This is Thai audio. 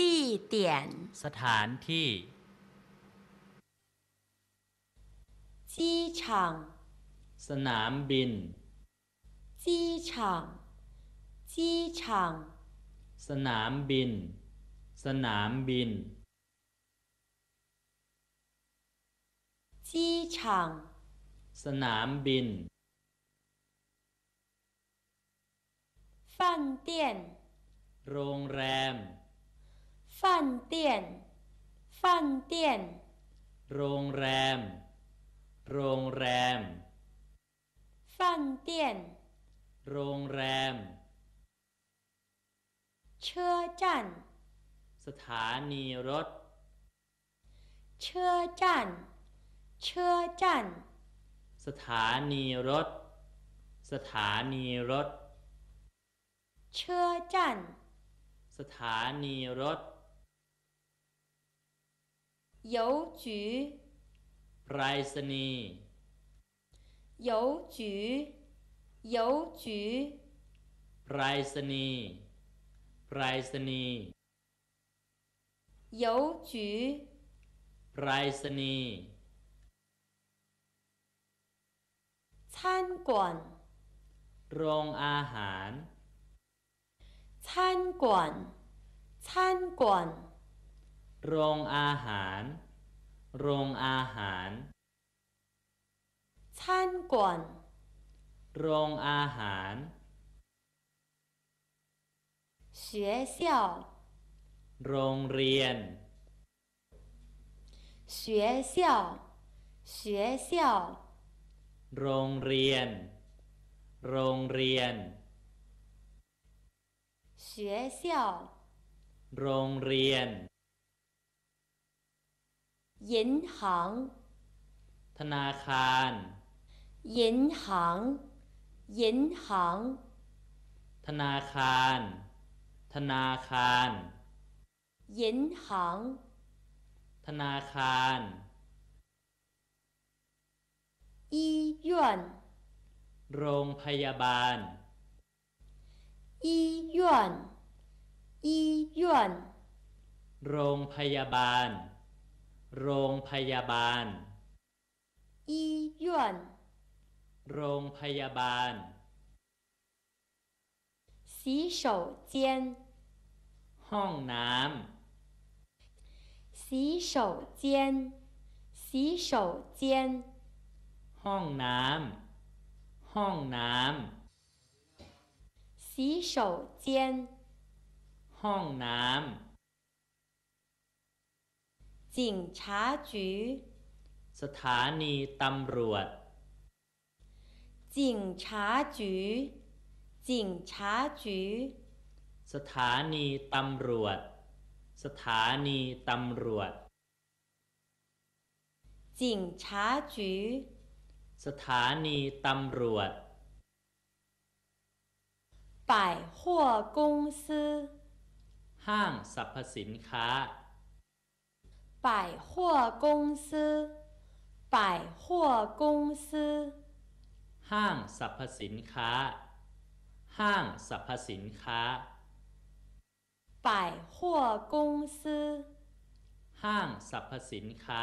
ที่เตียนสถานที่机场สนามบิน机场机场าสนามบิน สนามบิน机场สนามบิน饭店โรงแรมฟันเตียนฟันเตียนโรงแรม โรงแรมฟันเตียนโรงแรมเชื่อจันสถานีรถเชื่อจันเชื่อจันสถานีรถ สถานีรถเชื่อจันสถานีรถ邮局ไปรษณีย์邮局邮局ไปรษณีย์ไปรษณีย์邮局ไปรษณีย์餐馆โรงอาหาร餐馆餐馆โรงอาหาร โรงอาหารท่านกวนโรงอาหาร学校โรงเรียน学校学校โรงเรียน โรงเรียน学校โรงเรียนยินหังธนาคารยินหังยินหังธนาคาร ธนาคารยินหังธนาคารอียนโรงพยาบาลอีเยนอียนโรงพยาบาลโรงพยาบาล医院โรงพยาบาล洗手间ห้องน้ำ洗手间洗手间ห้องน้ำห้องน้ำ洗手间ห้องน้ำจิงชาจูสถานีตำรวจจิงชาจูจิงชาจูสถานีตำรวจสถานีตำรวจจิงชาจูสถานีตำรวจ百货公司ห้างสรรพสินค้า百货公司百货公司ห้างสรรพสินค้าห้างสรรพสินค้า百货公司ห้างสรรพสินค้า